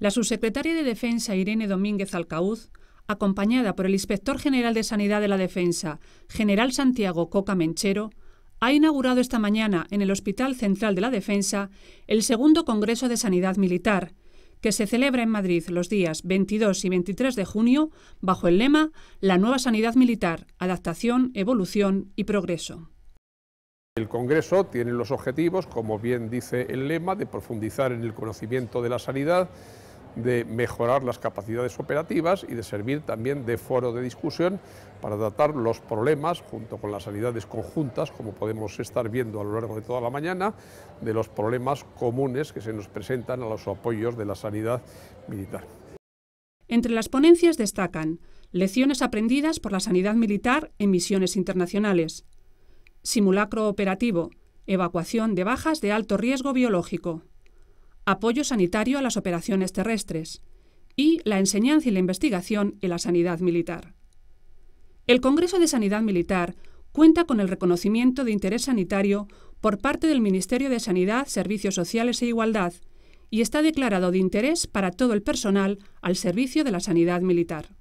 La subsecretaria de Defensa, Irene Domínguez Alcaúz... acompañada por el inspector general de Sanidad de la Defensa, general Santiago Coca Menchero, ha inaugurado esta mañana en el Hospital Central de la Defensa el segundo Congreso de Sanidad Militar, que se celebra en Madrid los días 22 y 23 de junio bajo el lema La nueva sanidad militar, adaptación, evolución y progreso. El Congreso tiene los objetivos, como bien dice el lema, de profundizar en el conocimiento de la sanidad de mejorar las capacidades operativas y de servir también de foro de discusión para tratar los problemas, junto con las sanidades conjuntas, como podemos estar viendo a lo largo de toda la mañana, de los problemas comunes que se nos presentan a los apoyos de la sanidad militar. Entre las ponencias destacan lecciones aprendidas por la sanidad militar en misiones internacionales, simulacro operativo, evacuación de bajas de alto riesgo biológico apoyo sanitario a las operaciones terrestres y la enseñanza y la investigación en la sanidad militar. El Congreso de Sanidad Militar cuenta con el reconocimiento de interés sanitario por parte del Ministerio de Sanidad, Servicios Sociales e Igualdad y está declarado de interés para todo el personal al servicio de la sanidad militar.